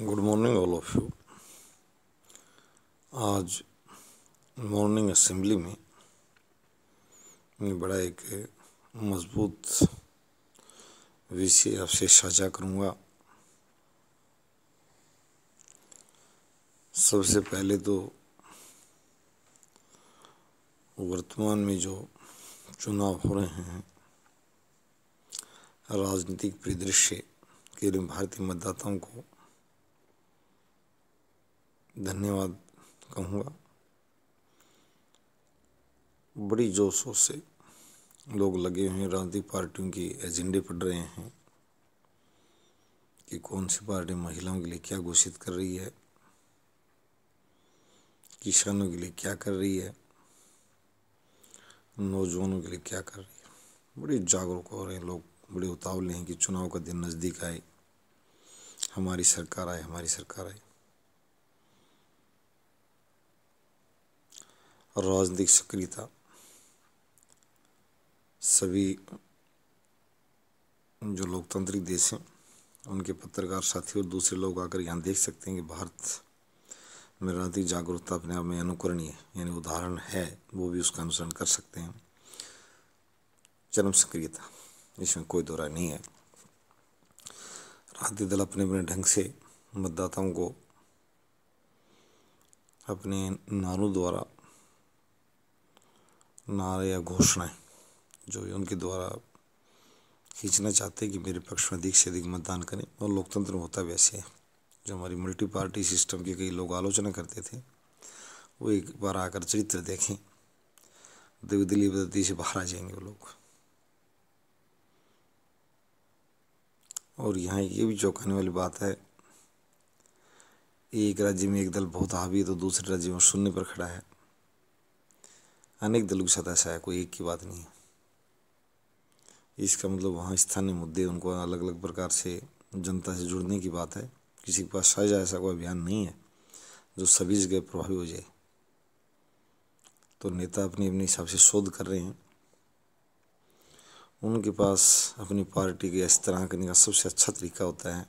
good morning all of you आज morning assembly में बड़ा एक मजबूत विषय आपसे साझा करूंगा सबसे पहले तो वर्तमान में जो चुनाव हो रहे हैं राजनीतिक परिदृश्य के लिए भारतीय मतदाताओं को धन्यवाद कहूँगा बड़ी जोशों से लोग लगे हुए हैं राजनीतिक पार्टियों की एजेंडे पढ़ रहे हैं कि कौन सी पार्टी महिलाओं के लिए क्या घोषित कर रही है किसानों के लिए क्या कर रही है नौजवानों के लिए क्या कर रही है बड़ी जागरूक हो रहे हैं लोग बड़े उतावले हैं कि चुनाव का दिन नज़दीक आए हमारी सरकार आए हमारी सरकार आए राजनीतिक सक्रियता सभी जो लोकतांत्रिक देश हैं उनके पत्रकार साथी और दूसरे लोग आकर यहाँ देख सकते हैं कि भारत में राजनीतिक जागरूकता अपने आप में अनुकरणीय यानी उदाहरण है वो भी उसका अनुसरण कर सकते हैं चरम सक्रियता इसमें कोई दौरा नहीं है राजनीतिक दल अपने अपने ढंग से मतदाताओं को अपने नारों द्वारा नारे या घोषणाएं जो उनके द्वारा खींचना चाहते हैं कि मेरे पक्ष में अधिक से अधिक मतदान करें और लोकतंत्र होता वैसे है जो हमारी मल्टी पार्टी सिस्टम के कई लोग आलोचना करते थे वो एक बार आकर चरित्र देखें देवी दिल्ली बदती से बाहर आ जाएंगे वो लोग और यहाँ ये भी चौंकाने वाली बात है एक राज्य में एक दल बहुत हावी है तो दूसरे राज्य में शून्य पर खड़ा है अनेक दलों के साथ ऐसा है कोई एक की बात नहीं है इसका मतलब वहाँ स्थानीय मुद्दे उनको अलग अलग प्रकार से जनता से जुड़ने की बात है किसी के पास शायद ऐसा कोई अभियान नहीं है जो सभी जगह प्रभावी हो जाए तो नेता अपने अपने हिसाब से शोध कर रहे हैं उनके पास अपनी पार्टी के तरह करने का सबसे अच्छा तरीका होता है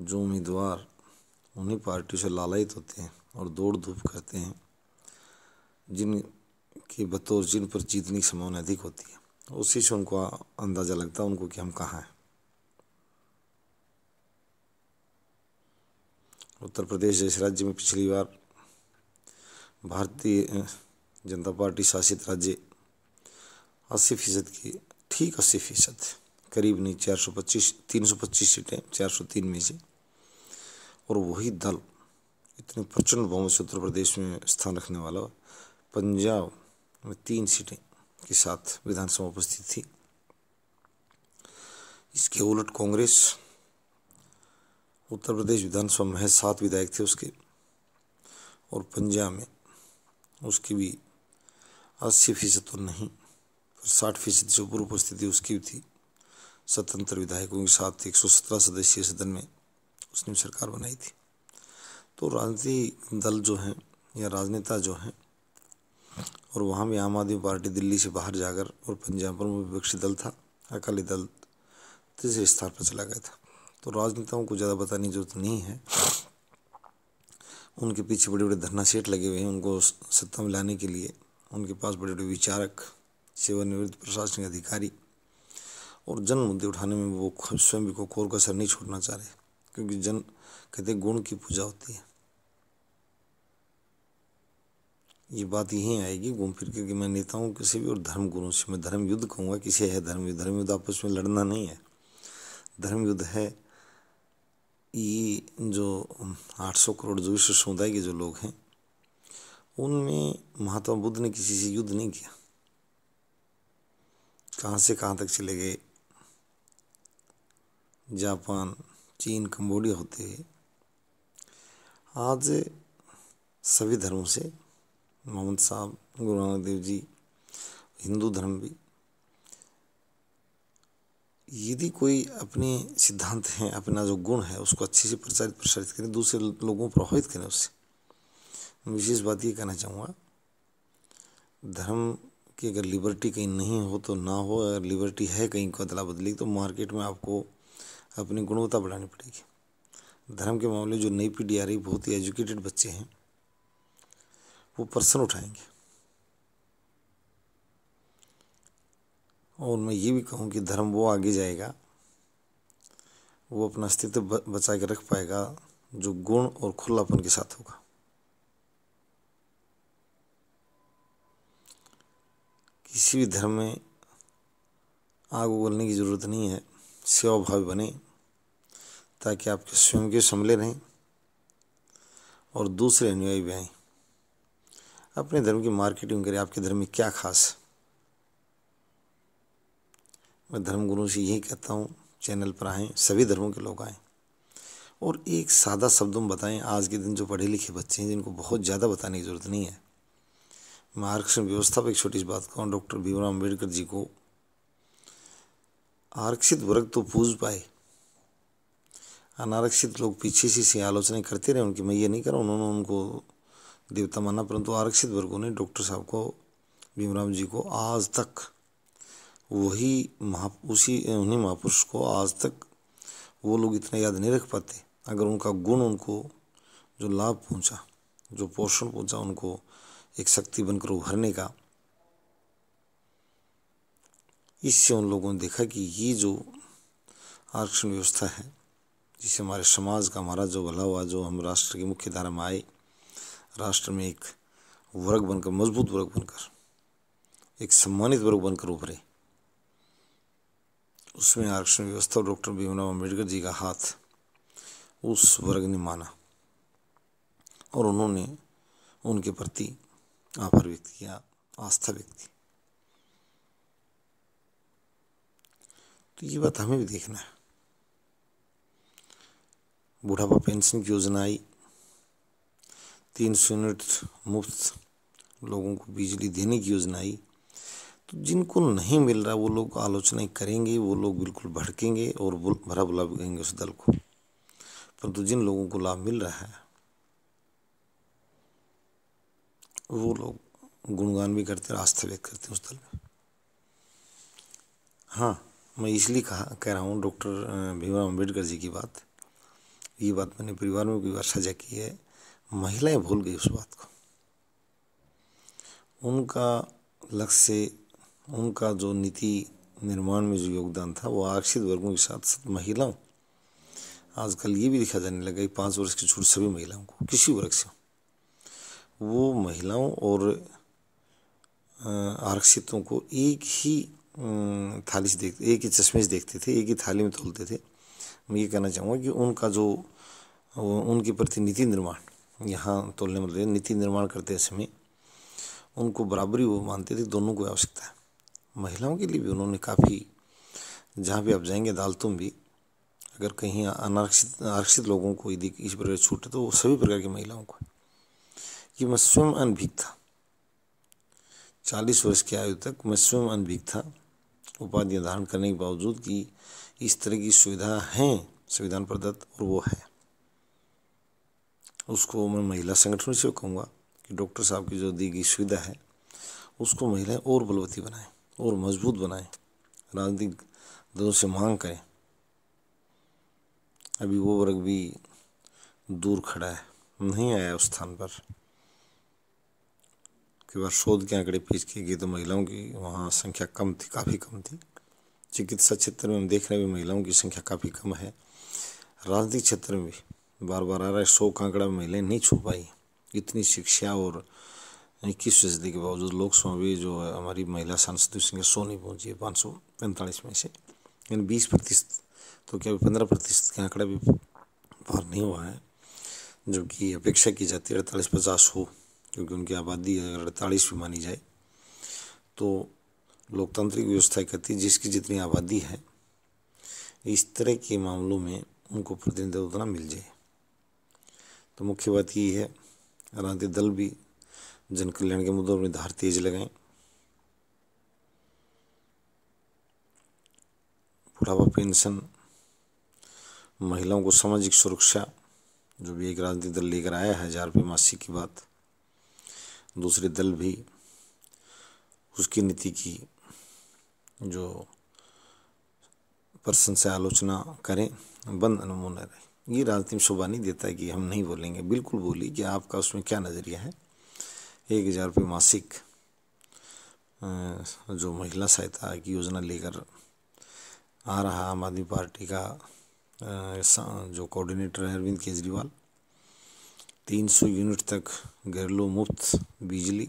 जो उम्मीदवार उन्हीं पार्टियों से लालयित होते हैं और दौड़ धूप करते हैं जिन की बतौर जिन पर जीतने की संभावना अधिक होती है उसी से उनको अंदाज़ा लगता है उनको कि हम कहाँ हैं उत्तर प्रदेश जैसे राज्य में पिछली बार भारतीय जनता पार्टी शासित राज्य अस्सी फीसद की ठीक अस्सी फीसद करीब नहीं चार सौ पच्चीस तीन सौ पच्चीस सीटें चार सौ तीन में से और वही दल इतने प्रचंड बहुमत से उत्तर प्रदेश में स्थान रखने वाला पंजाब में तीन सीटें के साथ विधानसभा उपस्थित थी इसके उलट कांग्रेस उत्तर प्रदेश विधानसभा में सात विधायक थे उसके और पंजाब में उसकी भी अस्सी फीसद तो नहीं पर साठ फीसद से ऊपर उपस्थिति उसकी भी थी स्वतंत्र विधायकों के साथ एक सौ सत्रह सदस्यीय सदन में उसने सरकार बनाई थी तो राजनीति दल जो हैं या राजनेता जो हैं और वहाँ भी आम आदमी पार्टी दिल्ली से बाहर जाकर और पंजाब पर विपक्षी दल था अकाली दल तीसरे स्थान पर चला गया था तो राजनेताओं को ज़्यादा बताने की जरूरत नहीं है उनके पीछे बड़े बड़े धरना सेठ लगे हुए हैं उनको सत्ता में लाने के लिए उनके पास बड़े बड़े विचारक सेवानिवृत्त प्रशासनिक अधिकारी और जन मुद्दे उठाने में वो स्वयं को कोर कसर नहीं छोड़ना चाह रहे क्योंकि जन कहते गुण की पूजा होती है ये बात यहीं आएगी घूम फिर कर कि मैं नेता हूँ किसी भी और धर्म गुरु से मैं धर्म युद्ध कहूँगा किसी है धर्म युद्ध धर्म युद्ध आपस में लड़ना नहीं है धर्म युद्ध है ये जो 800 करोड़ जो विश्व समुदाय के जो लोग हैं उनमें महात्मा बुद्ध ने किसी से युद्ध नहीं किया कहाँ से कहाँ तक चले गए जापान चीन कम्बोडिया होते आज सभी धर्मों से मोहम्मद साहब गुरु नानक देव जी हिंदू धर्म भी यदि कोई अपने सिद्धांत हैं अपना जो गुण है उसको अच्छे से प्रचारित प्रसारित करें दूसरे लोगों को प्रभावित करें उससे विशेष बात ये कहना चाहूँगा धर्म की अगर लिबर्टी कहीं नहीं हो तो ना हो अगर लिबर्टी है कहीं को अदला बदली तो मार्केट में आपको अपनी गुणवत्ता बढ़ानी पड़ेगी धर्म के मामले जो नई पीढ़ी आ रही बहुत ही एजुकेटेड बच्चे हैं वो पर्सन उठाएंगे और मैं ये भी कहूँ कि धर्म वो आगे जाएगा वो अपना अस्तित्व बचा के रख पाएगा जो गुण और खुलापन के साथ होगा किसी भी धर्म में आग उगलने की ज़रूरत नहीं है सेवा भाव बने ताकि आपके स्वयं के समले रहें और दूसरे अनुयायी भी आएँ अपने धर्म की मार्केटिंग करें आपके धर्म में क्या खास मैं धर्म गुरु से यही कहता हूँ चैनल पर आएँ सभी धर्मों के लोग आएँ और एक सादा शब्द में बताएं आज के दिन जो पढ़े लिखे बच्चे हैं जिनको बहुत ज़्यादा बताने की ज़रूरत नहीं है मैं आरक्षण व्यवस्था पर एक छोटी सी बात कहूँ डॉक्टर भीमराव अम्बेडकर जी को आरक्षित वर्ग तो पूज पाए अनारक्षित लोग पीछे से आलोचना करते रहे उनकी मैं ये नहीं कर रहा उन्होंने उनको देवता माना परंतु आरक्षित वर्गों ने डॉक्टर साहब को भीमराव जी को आज तक वही महा उसी उन्हीं महापुरुष को आज तक वो लोग इतना याद नहीं रख पाते अगर उनका गुण उनको जो लाभ पहुंचा जो पोषण पहुंचा उनको एक शक्ति बनकर उभरने का इससे उन लोगों ने देखा कि ये जो आरक्षण व्यवस्था है जिसे हमारे समाज का हमारा जो भला हुआ जो हम राष्ट्र की मुख्य धारा में आए राष्ट्र में एक वर्ग बनकर मजबूत वर्ग बनकर एक सम्मानित वर्ग बनकर उभरे उसमें आरक्षण व्यवस्था और डॉक्टर भीमराव अम्बेडकर जी का हाथ उस वर्ग ने माना और उन्होंने उनके प्रति आभार व्यक्त किया आस्था व्यक्त की तो ये बात हमें भी देखना है बुढ़ापा पेंशन की योजना आई तीन सौ यूनिट मुफ्त लोगों को बिजली देने की योजना आई तो जिनको नहीं मिल रहा वो लोग आलोचना करेंगे वो लोग बिल्कुल भड़केंगे और भरा बुला कहेंगे उस दल को परंतु तो जिन लोगों को लाभ मिल रहा है वो लोग गुणगान भी करते हैं आस्था व्यक्त करते हैं उस दल में हाँ मैं इसलिए कहा कह रहा हूँ डॉक्टर भीमराव अम्बेडकर जी की बात ये बात मैंने परिवार में कई बार साझा की है महिलाएं भूल गई उस बात को उनका लक्ष्य उनका जो नीति निर्माण में जो योगदान था वो आरक्षित वर्गों के साथ साथ महिलाओं आजकल ये भी देखा जाने लगा कि पाँच वर्ष की छूट सभी महिलाओं को किसी वर्ग से वो महिलाओं और आरक्षितों को एक ही थाली से देख एक ही चश्मे से देखते थे एक ही थाली में तोलते थे मैं ये कहना चाहूँगा कि उनका जो उनके प्रति नीति निर्माण यहाँ तोलने मतलब नीति निर्माण करते समय उनको बराबरी वो मानते थे दोनों को आवश्यकता है महिलाओं के लिए भी उन्होंने काफ़ी जहाँ भी आप जाएंगे अदालतों भी अगर कहीं अनारक्षित आरक्षित लोगों को यदि इस प्रकार छूट है तो सभी प्रकार की महिलाओं को कि मैं स्वयं अनभिक था चालीस वर्ष की आयु तक मैं स्वयं अनभिक था उपाधियाँ धारण करने के बावजूद कि इस तरह की सुविधा हैं संविधान प्रदत्त और वो है उसको मैं महिला संगठन से कहूँगा कि डॉक्टर साहब की जो दी गई सुविधा है उसको महिलाएं और बलवती बनाएं और मजबूत बनाएं राजनीतिक दलों से मांग करें अभी वो वर्ग भी दूर खड़ा है नहीं आया उस स्थान पर कई बार शोध के आंकड़े पेश किए गए तो महिलाओं की वहाँ संख्या कम थी काफ़ी कम थी चिकित्सा क्षेत्र में हम देख रहे हैं महिलाओं की संख्या काफ़ी कम है राजनीतिक क्षेत्र में भी बार बार आ रहा है सौ कांकड़ा में महिलाएं नहीं छू पाई इतनी शिक्षा और इक्कीस फीसदी के बावजूद लोकसभा भी जो है हमारी महिला सांसद संख्या सौ नहीं पहुँची है पाँच सौ पैंतालीस में से यानी बीस प्रतिशत तो क्या पंद्रह प्रतिशत का आंकड़ा भी पार नहीं हुआ है जबकि अपेक्षा की जाती है अड़तालीस पचास हो क्योंकि उनकी आबादी अगर अड़तालीस भी मानी जाए तो लोकतांत्रिक व्यवस्था कहती है जिसकी जितनी आबादी है इस तरह के मामलों में उनको प्रतिनिधित्व उतना मिल जाए तो मुख्य बात यही है राजनीतिक दल भी जन कल्याण के मुद्दों में धार तेज लगाएं बुढ़ापा पेंशन महिलाओं को सामाजिक सुरक्षा जो भी एक राजनीतिक दल लेकर आया है हजार रुपये मासिक की बात दूसरे दल भी उसकी नीति की जो प्रशंसा आलोचना करें बंद अनुमोन रहे ये राजनीति में शोभा नहीं देता है कि हम नहीं बोलेंगे बिल्कुल बोली कि आपका उसमें क्या नज़रिया है एक हज़ार रुपये मासिक जो महिला सहायता की योजना लेकर आ रहा आम आदमी पार्टी का जो कोऑर्डिनेटर है अरविंद केजरीवाल 300 यूनिट तक घरेलू मुफ्त बिजली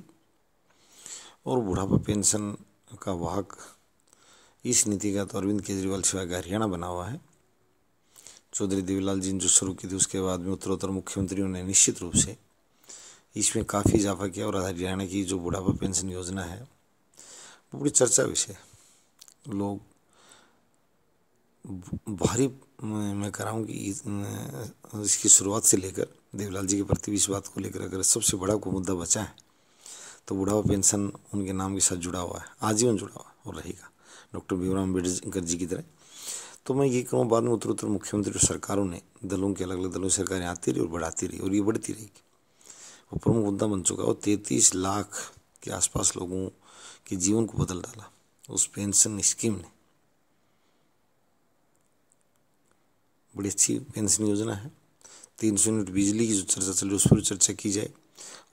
और बुढ़ापा पेंशन का वाहक इस नीति का तो अरविंद केजरीवाल सिवाय हरियाणा बना हुआ है चौधरी देवीलाल जी ने जो शुरू की थी उसके बाद में उत्तरोत्तर मुख्यमंत्रियों ने निश्चित रूप से इसमें काफ़ी इजाफा किया और हरियाणा की जो बुढ़ापा पेंशन योजना है वो बड़ी चर्चा विषय लोग भारी मैं कह रहा हूँ कि इसकी शुरुआत से लेकर देवलाल जी के प्रति भी इस बात को लेकर अगर सबसे बड़ा कोई मुद्दा बचा है तो बुढ़ापा पेंशन उनके नाम के साथ जुड़ा हुआ है आजीवन जुड़ा हुआ है और रहेगा डॉक्टर भीमराम अम्बेडकर जी की तरह तो मैं ये कहूँ बाद में उत्तर उत्तर मुख्यमंत्री और सरकारों ने दलों के अलग अलग दलों की सरकारें आती रही और बढ़ाती रही और ये बढ़ती रही वो प्रमुख मुद्दा बन चुका और तैंतीस लाख के आसपास लोगों के जीवन को बदल डाला उस पेंशन स्कीम ने बड़ी अच्छी पेंशन योजना है तीन सौ यूनिट बिजली की जो चर्चा चल रही उस पर चर्चा की जाए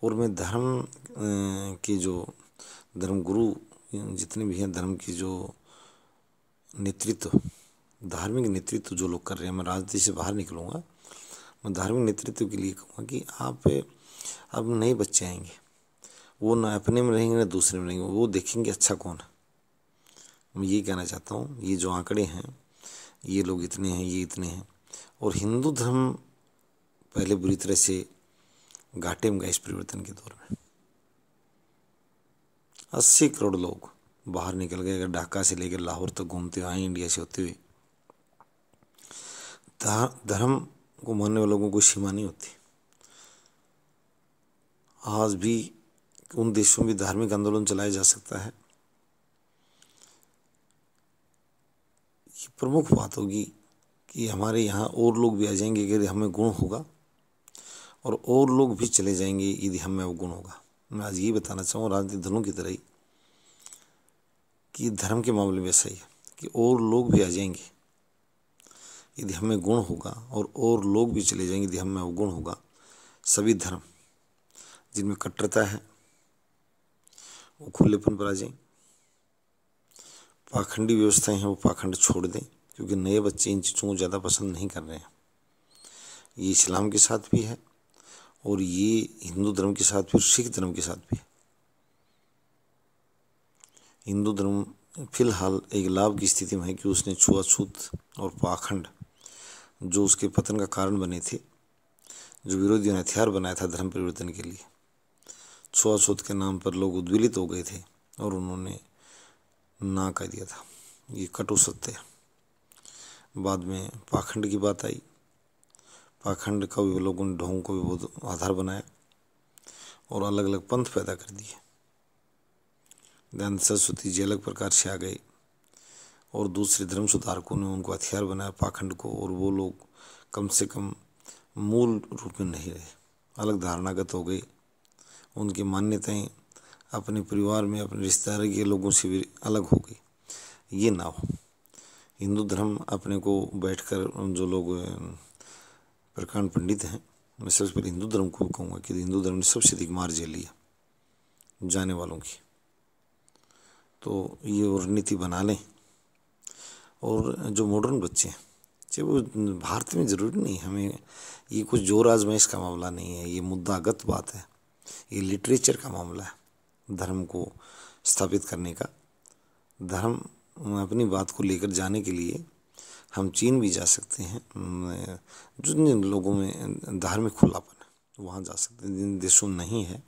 और मैं धर्म के जो धर्मगुरु जितने भी हैं धर्म की जो नेतृत्व धार्मिक नेतृत्व तो जो लोग कर रहे हैं मैं राजनीति से बाहर निकलूँगा मैं धार्मिक नेतृत्व के लिए कहूँगा कि आप अब नए बच्चे आएंगे वो ना अपने में रहेंगे ना दूसरे में रहेंगे वो देखेंगे अच्छा कौन है मैं ये कहना चाहता हूँ ये जो आंकड़े हैं ये लोग इतने हैं ये इतने हैं और हिंदू धर्म पहले बुरी तरह से घाटे में गए इस परिवर्तन के दौर में अस्सी करोड़ लोग बाहर निकल गए अगर ढाका से लेकर लाहौर तक घूमते हुए आए इंडिया से होते हुए धर्म को मानने वाले लोगों को सीमा नहीं होती आज भी उन देशों में धार्मिक आंदोलन चलाया जा सकता है ये प्रमुख बात होगी कि हमारे यहाँ और लोग भी आ जाएंगे यदि हमें गुण होगा और और लोग भी चले जाएंगे यदि हमें वो गुण होगा मैं आज ये बताना चाहूँ राजनीतिक दलों की तरह ही कि धर्म के मामले में ऐसा ही है कि और लोग भी आ जाएंगे यदि हमें गुण होगा और और लोग भी चले जाएंगे यदि हमें अवगुण होगा सभी धर्म जिनमें कट्टरता है वो खुलेपन पर आ जाएं पाखंडी व्यवस्थाएं हैं वो पाखंड छोड़ दें क्योंकि नए बच्चे इन चीज़ों को ज़्यादा पसंद नहीं कर रहे हैं ये इस्लाम के साथ भी है और ये हिंदू धर्म के साथ भी और सिख धर्म के साथ भी है हिंदू धर्म फिलहाल एक लाभ की स्थिति में है कि उसने छुआछूत और पाखंड जो उसके पतन का कारण बने थे जो विरोधियों ने हथियार बनाया था धर्म परिवर्तन के लिए छुआछूत के नाम पर लोग उद्विलित हो गए थे और उन्होंने ना कह दिया था ये कटु सत्य बाद में पाखंड की बात आई पाखंड का भी लोगों ने ढोंग को भी बहुत आधार बनाया और अलग अलग पंथ पैदा कर दिए दयानंद सरस्वती जी अलग प्रकार से आ गए और दूसरे धर्म सुधारकों ने उनको हथियार बनाया पाखंड को और वो लोग कम से कम मूल रूप में नहीं रहे अलग धारणागत हो गई उनकी मान्यताएं अपने परिवार में अपने रिश्तेदार के लोगों से भी अलग हो गई ये ना हो हिंदू धर्म अपने को बैठकर जो लोग प्रकांड पंडित हैं मैं सबसे पहले हिंदू धर्म को कहूँगा कि हिंदू धर्म ने सबसे अधिक मार झेल लिया जाने वालों की तो ये और नीति बना लें और जो मॉडर्न बच्चे हैं चाहे वो भारत में ज़रूरी नहीं हमें ये कुछ जोर आजमाइश का मामला नहीं है ये मुद्दागत बात है ये लिटरेचर का मामला है धर्म को स्थापित करने का धर्म अपनी बात को लेकर जाने के लिए हम चीन भी जा सकते हैं जिन जिन लोगों में धार्मिक खुलापन है वहाँ जा सकते हैं जिन देशों नहीं है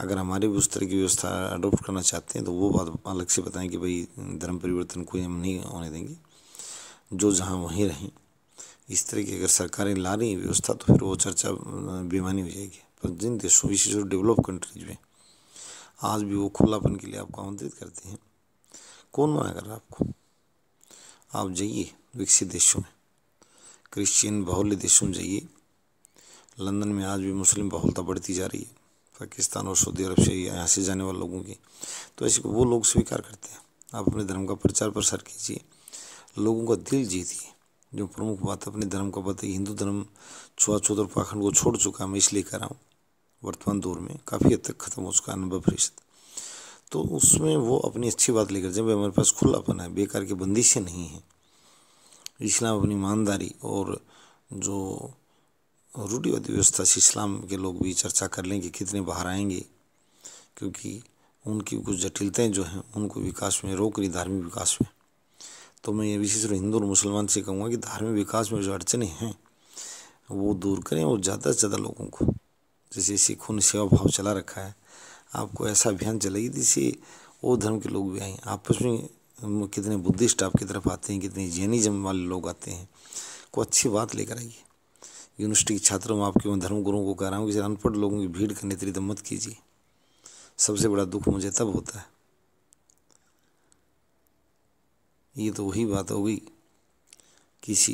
अगर हमारे भी उस तरह की व्यवस्था अडोप्ट करना चाहते हैं तो वो बात अलग से बताएं कि भाई धर्म परिवर्तन कोई हम नहीं होने देंगे जो जहाँ वहीं रहें इस तरह की अगर सरकारें ला रही व्यवस्था तो फिर वो चर्चा बेमानी हो जाएगी पर जिन देशों विशेष डेवलप कंट्रीज में आज भी वो खुलापन के लिए आपको आमंत्रित करते हैं कौन मना कर रहा आपको आप जाइए विकसित देशों में क्रिश्चियन बाहुल्य देशों में जाइए लंदन में आज भी मुस्लिम बहुलता बढ़ती जा रही है पाकिस्तान और सऊदी अरब से यहाँ से जाने वाले लोगों की तो ऐसे वो लोग स्वीकार करते हैं आप अपने धर्म का प्रचार प्रसार कीजिए लोगों का दिल जीतिए जो प्रमुख बात अपने धर्म का बताइए हिंदू धर्म छुआछूत और पाखंड को छोड़ चुका है मैं इसलिए कर रहा हूँ वर्तमान दौर में काफ़ी हद तक खत्म हो चुका है अनुभव फरिश्त तो उसमें वो अपनी अच्छी बात लेकर जब हमारे पास खुलापन है बेकार की बंदिशें नहीं हैं इस्लाम अपनी ईमानदारी और जो रूढ़ीवादी व्यवस्था से इस्लाम के लोग भी चर्चा कर लेंगे कितने बाहर आएंगे क्योंकि उनकी कुछ जटिलताएं जो हैं उनको विकास में रोक रही धार्मिक विकास में तो मैं ये विशेष रूप हिंदू और मुसलमान से कहूँगा कि धार्मिक विकास में जो अड़चने हैं वो दूर करें और ज़्यादा से ज़्यादा लोगों को जैसे सिखों ने सेवा भाव चला रखा है आपको ऐसा अभियान चलाइए जिससे और धर्म के लोग भी आए आपस में कितने बुद्धिस्ट आपकी तरफ आते हैं कितने जैनिज्म वाले लोग आते हैं को अच्छी बात लेकर आइए यूनिवर्सिटी के छात्रों में आपके मैं धर्मगुरुओं को कह रहा हूँ कि अनपढ़ लोगों की भीड़ का नेतृत्व मत कीजिए सबसे बड़ा दुख मुझे तब होता है ये तो वही बात हो गई किसी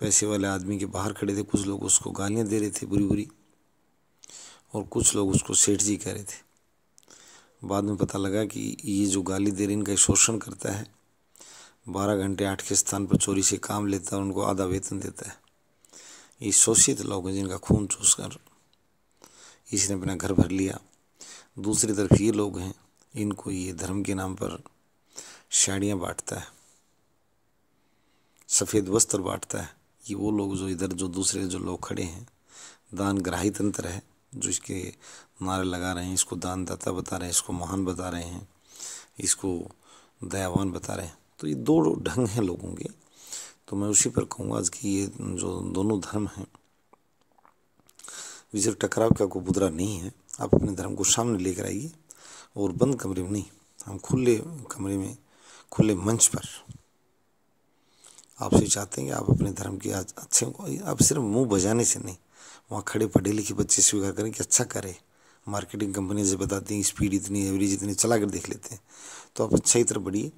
पैसे वाले आदमी के बाहर खड़े थे कुछ लोग उसको गालियाँ दे रहे थे बुरी बुरी और कुछ लोग उसको सेठ जी कह रहे थे बाद में पता लगा कि ये जो गाली दे रहे इनका शोषण करता है बारह घंटे आठ के स्थान पर चोरी से काम लेता है उनको आधा वेतन देता है ये शोषित लोग हैं जिनका खून चूस कर इसने अपना घर भर लिया दूसरी तरफ ये लोग हैं इनको ये धर्म के नाम पर शाड़ियाँ बांटता है सफ़ेद वस्त्र बांटता है ये वो लोग जो इधर जो दूसरे जो लोग खड़े हैं दान ग्राही तंत्र है जो इसके नारे लगा रहे हैं इसको दानदाता बता रहे हैं इसको महान बता रहे हैं इसको दयावान बता रहे हैं तो ये दो ढंग हैं लोगों के तो मैं उसी पर कहूँगा आज की ये जो दोनों धर्म हैं विजय टकराव का कोई बुदरा नहीं है आप अपने धर्म को सामने लेकर आइए और बंद कमरे में नहीं हम खुले कमरे में खुले मंच पर आपसे चाहते हैं कि आप अपने धर्म के आज अच्छे आप सिर्फ मुंह बजाने से नहीं वहाँ खड़े पढ़े लिखे बच्चे स्वीकार करें कि अच्छा करें मार्केटिंग कंपनी से बताते हैं स्पीड इतनी एवरेज इतनी चला कर देख लेते हैं तो आप अच्छा ही तरह बढ़िए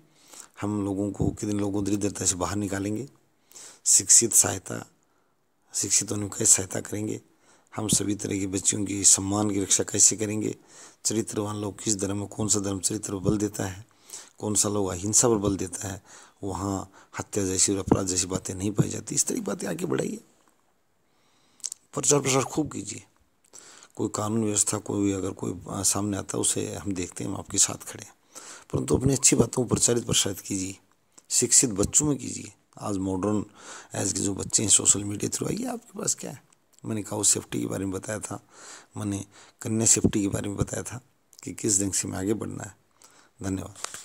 हम लोगों को कितने लोगों दृढ़ता दरिद्रता से बाहर निकालेंगे शिक्षित सहायता शिक्षित की कैसे सहायता करेंगे हम सभी तरह के बच्चों की सम्मान की रक्षा कैसे करेंगे चरित्रवान लोग किस धर्म में कौन सा धर्म चरित्र पर बल देता है कौन सा लोग अहिंसा पर बल देता है वहाँ हत्या जैसी और अपराध जैसी बातें नहीं पाई जाती इस तरह की बातें आगे बढ़ाइए प्रचार प्रसार खूब कीजिए कोई कानून व्यवस्था कोई अगर कोई सामने आता है उसे हम देखते हैं हम आपके साथ खड़े हैं परंतु अपनी अच्छी बातों को प्रचारित प्रसारित कीजिए शिक्षित बच्चों में कीजिए आज मॉडर्न एज के जो बच्चे हैं सोशल मीडिया थ्रू आइए आपके पास क्या है मैंने काउ सेफ्टी के बारे में बताया था मैंने कन्या सेफ्टी के बारे में बताया था कि किस ढंग से मैं आगे बढ़ना है धन्यवाद